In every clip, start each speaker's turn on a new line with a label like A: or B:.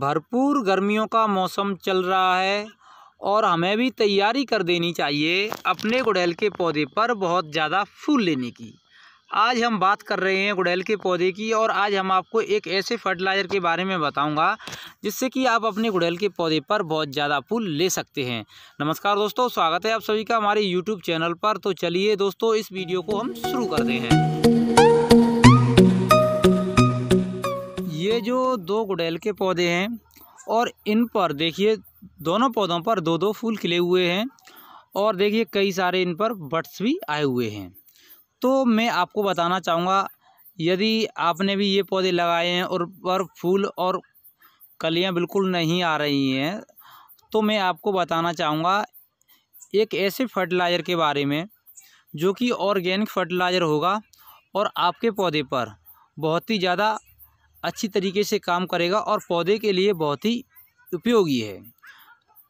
A: भरपूर गर्मियों का मौसम चल रहा है और हमें भी तैयारी कर देनी चाहिए अपने गुड़ैल के पौधे पर बहुत ज़्यादा फूल लेने की आज हम बात कर रहे हैं गुड़ैल के पौधे की और आज हम आपको एक ऐसे फर्टिलाइज़र के बारे में बताऊंगा जिससे कि आप अपने गुड़ैल के पौधे पर बहुत ज़्यादा फूल ले सकते हैं नमस्कार दोस्तों स्वागत है आप सभी का हमारे यूट्यूब चैनल पर तो चलिए दोस्तों इस वीडियो को हम शुरू करते हैं जो दो गुडेल के पौधे हैं और इन पर देखिए दोनों पौधों पर दो दो फूल खिले हुए हैं और देखिए कई सारे इन पर बट्स भी आए हुए हैं तो मैं आपको बताना चाहूँगा यदि आपने भी ये पौधे लगाए हैं और पर फूल और कलियाँ बिल्कुल नहीं आ रही हैं तो मैं आपको बताना चाहूँगा एक ऐसे फर्टिलाइज़र के बारे में जो कि ऑर्गेनिक फर्टिलाइज़र होगा और आपके पौधे पर बहुत ही ज़्यादा अच्छी तरीके से काम करेगा और पौधे के लिए बहुत ही उपयोगी है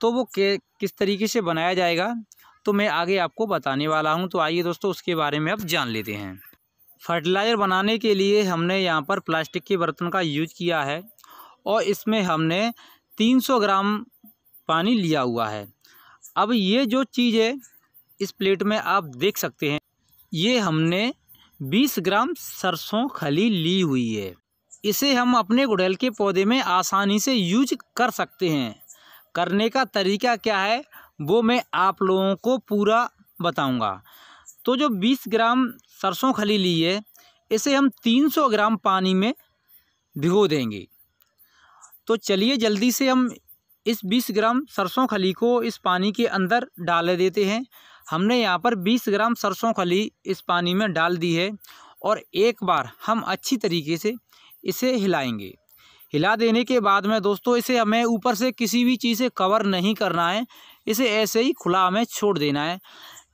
A: तो वो के किस तरीके से बनाया जाएगा तो मैं आगे आपको बताने वाला हूँ तो आइए दोस्तों उसके बारे में आप जान लेते हैं फर्टिलाइज़र बनाने के लिए हमने यहाँ पर प्लास्टिक के बर्तन का यूज किया है और इसमें हमने 300 ग्राम पानी लिया हुआ है अब ये जो चीज़ है इस प्लेट में आप देख सकते हैं ये हमने 20 ग्राम सरसों खली ली हुई है इसे हम अपने गुड़हल के पौधे में आसानी से यूज कर सकते हैं करने का तरीका क्या है वो मैं आप लोगों को पूरा बताऊंगा तो जो 20 ग्राम सरसों खली ली है इसे हम 300 ग्राम पानी में भिगो देंगे तो चलिए जल्दी से हम इस 20 ग्राम सरसों खली को इस पानी के अंदर डाल देते हैं हमने यहाँ पर 20 ग्राम सरसों खली इस पानी में डाल दी है और एक बार हम अच्छी तरीके से इसे हिलाएंगे हिला देने के बाद में दोस्तों इसे हमें ऊपर से किसी भी चीज़ से कवर नहीं करना है इसे ऐसे ही खुला हमें छोड़ देना है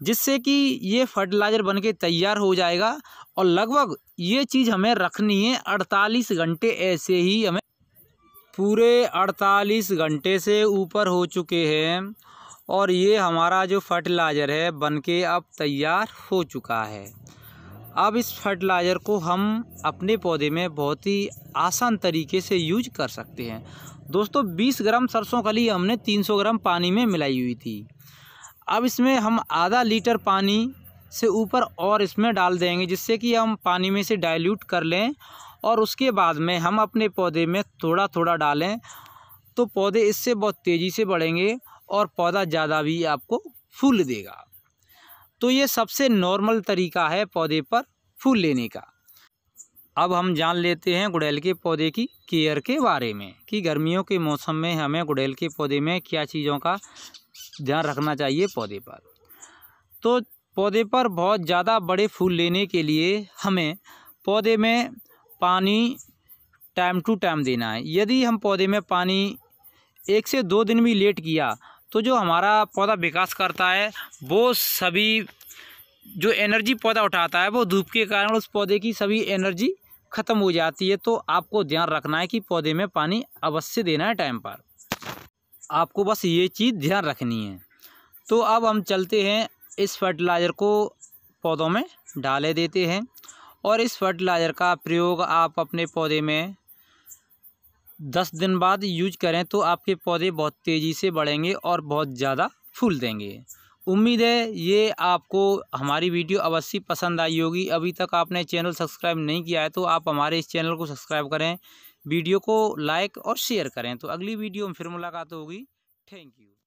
A: जिससे कि ये फर्टिलाइज़र बन के तैयार हो जाएगा और लगभग ये चीज़ हमें रखनी है अड़तालीस घंटे ऐसे ही हमें पूरे अड़तालीस घंटे से ऊपर हो चुके हैं और ये हमारा जो फर्टिलाइज़र है बन के अब तैयार हो चुका है अब इस फर्टिलाइज़र को हम अपने पौधे में बहुत ही आसान तरीके से यूज कर सकते हैं दोस्तों 20 ग्राम सरसों कली हमने 300 ग्राम पानी में मिलाई हुई थी अब इसमें हम आधा लीटर पानी से ऊपर और इसमें डाल देंगे जिससे कि हम पानी में से डाइल्यूट कर लें और उसके बाद में हम अपने पौधे में थोड़ा थोड़ा डालें तो पौधे इससे बहुत तेज़ी से बढ़ेंगे और पौधा ज़्यादा भी आपको फूल देगा तो ये सबसे नॉर्मल तरीका है पौधे पर फूल लेने का अब हम जान लेते हैं गुड़ैल के पौधे की केयर के बारे में कि गर्मियों के मौसम में हमें गुड़ैल के पौधे में क्या चीज़ों का ध्यान रखना चाहिए पौधे पर तो पौधे पर बहुत ज़्यादा बड़े फूल लेने के लिए हमें पौधे में पानी टाइम टू टाइम देना है यदि हम पौधे में पानी एक से दो दिन भी लेट किया तो जो हमारा पौधा विकास करता है वो सभी जो एनर्जी पौधा उठाता है वो धूप के कारण उस पौधे की सभी एनर्जी ख़त्म हो जाती है तो आपको ध्यान रखना है कि पौधे में पानी अवश्य देना है टाइम पर आपको बस ये चीज़ ध्यान रखनी है तो अब हम चलते हैं इस फर्टिलाइज़र को पौधों में डाले देते हैं और इस फर्टिलाइज़र का प्रयोग आप अपने पौधे में दस दिन बाद यूज करें तो आपके पौधे बहुत तेज़ी से बढ़ेंगे और बहुत ज़्यादा फूल देंगे उम्मीद है ये आपको हमारी वीडियो अवश्य पसंद आई होगी अभी तक आपने चैनल सब्सक्राइब नहीं किया है तो आप हमारे इस चैनल को सब्सक्राइब करें वीडियो को लाइक और शेयर करें तो अगली वीडियो में फिर मुलाकात होगी थैंक यू